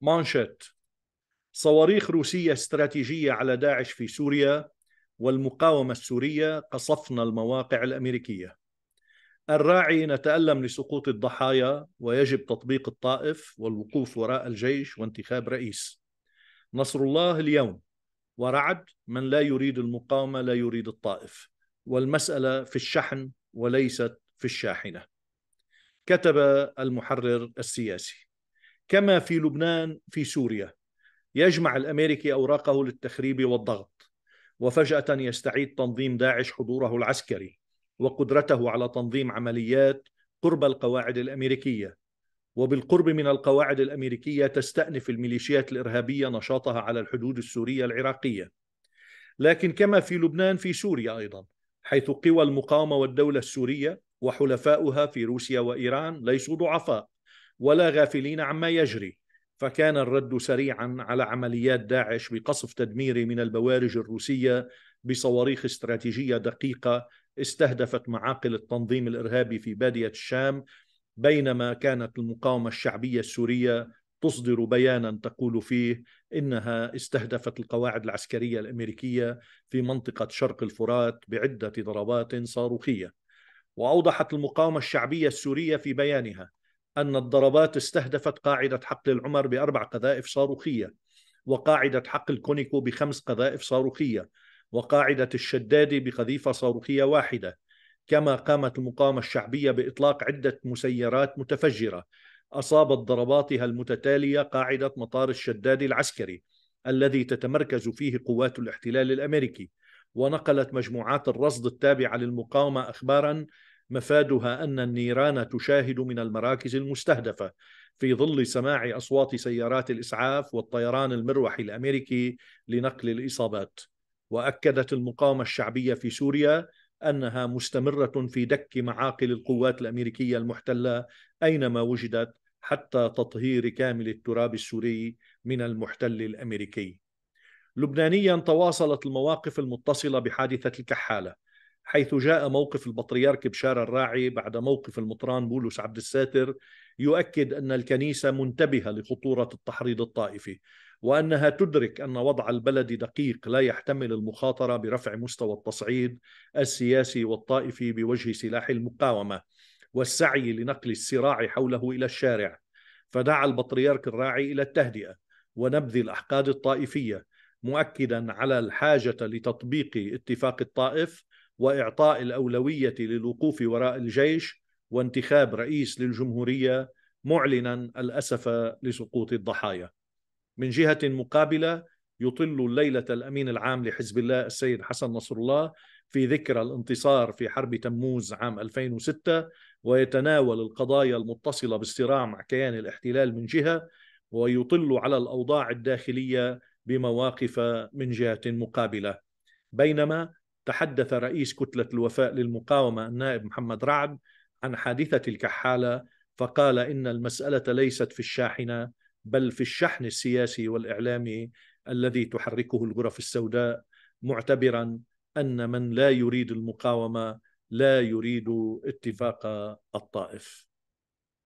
مانشيت صواريخ روسية استراتيجية على داعش في سوريا والمقاومة السورية قصفنا المواقع الأمريكية الراعي نتألم لسقوط الضحايا ويجب تطبيق الطائف والوقوف وراء الجيش وانتخاب رئيس نصر الله اليوم ورعد من لا يريد المقاومة لا يريد الطائف والمسألة في الشحن وليست في الشاحنة كتب المحرر السياسي كما في لبنان في سوريا يجمع الامريكي اوراقه للتخريب والضغط وفجاه يستعيد تنظيم داعش حضوره العسكري وقدرته على تنظيم عمليات قرب القواعد الامريكيه وبالقرب من القواعد الامريكيه تستانف الميليشيات الارهابيه نشاطها على الحدود السوريه العراقيه لكن كما في لبنان في سوريا ايضا حيث قوى المقاومه والدوله السوريه وحلفاؤها في روسيا وايران ليسوا ضعفاء ولا غافلين عما يجري فكان الرد سريعا على عمليات داعش بقصف تدميري من البوارج الروسيه بصواريخ استراتيجيه دقيقه استهدفت معاقل التنظيم الارهابي في باديه الشام بينما كانت المقاومه الشعبيه السوريه تصدر بيانا تقول فيه انها استهدفت القواعد العسكريه الامريكيه في منطقه شرق الفرات بعده ضربات صاروخيه واوضحت المقاومه الشعبيه السوريه في بيانها أن الضربات استهدفت قاعدة حقل العمر بأربع قذائف صاروخية وقاعدة حقل كونيكو بخمس قذائف صاروخية وقاعدة الشدادي بقذيفة صاروخية واحدة كما قامت المقاومة الشعبية بإطلاق عدة مسيرات متفجرة أصابت ضرباتها المتتالية قاعدة مطار الشدادي العسكري الذي تتمركز فيه قوات الاحتلال الأمريكي ونقلت مجموعات الرصد التابعة للمقاومة أخباراً مفادها أن النيران تشاهد من المراكز المستهدفة في ظل سماع أصوات سيارات الإسعاف والطيران المروحي الأمريكي لنقل الإصابات وأكدت المقاومة الشعبية في سوريا أنها مستمرة في دك معاقل القوات الأمريكية المحتلة أينما وجدت حتى تطهير كامل التراب السوري من المحتل الأمريكي لبنانيا تواصلت المواقف المتصلة بحادثة الكحالة حيث جاء موقف البطريرك بشار الراعي بعد موقف المطران بولس عبد الساتر يؤكد أن الكنيسة منتبهة لخطورة التحريض الطائفي وأنها تدرك أن وضع البلد دقيق لا يحتمل المخاطرة برفع مستوى التصعيد السياسي والطائفي بوجه سلاح المقاومة والسعي لنقل الصراع حوله إلى الشارع فدعا البطريرك الراعي إلى التهدئة ونبذ الأحقاد الطائفية مؤكدا على الحاجة لتطبيق اتفاق الطائف واعطاء الاولويه للوقوف وراء الجيش وانتخاب رئيس للجمهوريه معلنا الاسف لسقوط الضحايا. من جهه مقابله يطل الليله الامين العام لحزب الله السيد حسن نصر الله في ذكرى الانتصار في حرب تموز عام 2006 ويتناول القضايا المتصله بالصراع مع كيان الاحتلال من جهه ويطل على الاوضاع الداخليه بمواقف من جهه مقابله بينما تحدث رئيس كتلة الوفاء للمقاومة النائب محمد رعد عن حادثة الكحالة فقال إن المسألة ليست في الشاحنة بل في الشحن السياسي والإعلامي الذي تحركه الغرف السوداء معتبرا أن من لا يريد المقاومة لا يريد اتفاق الطائف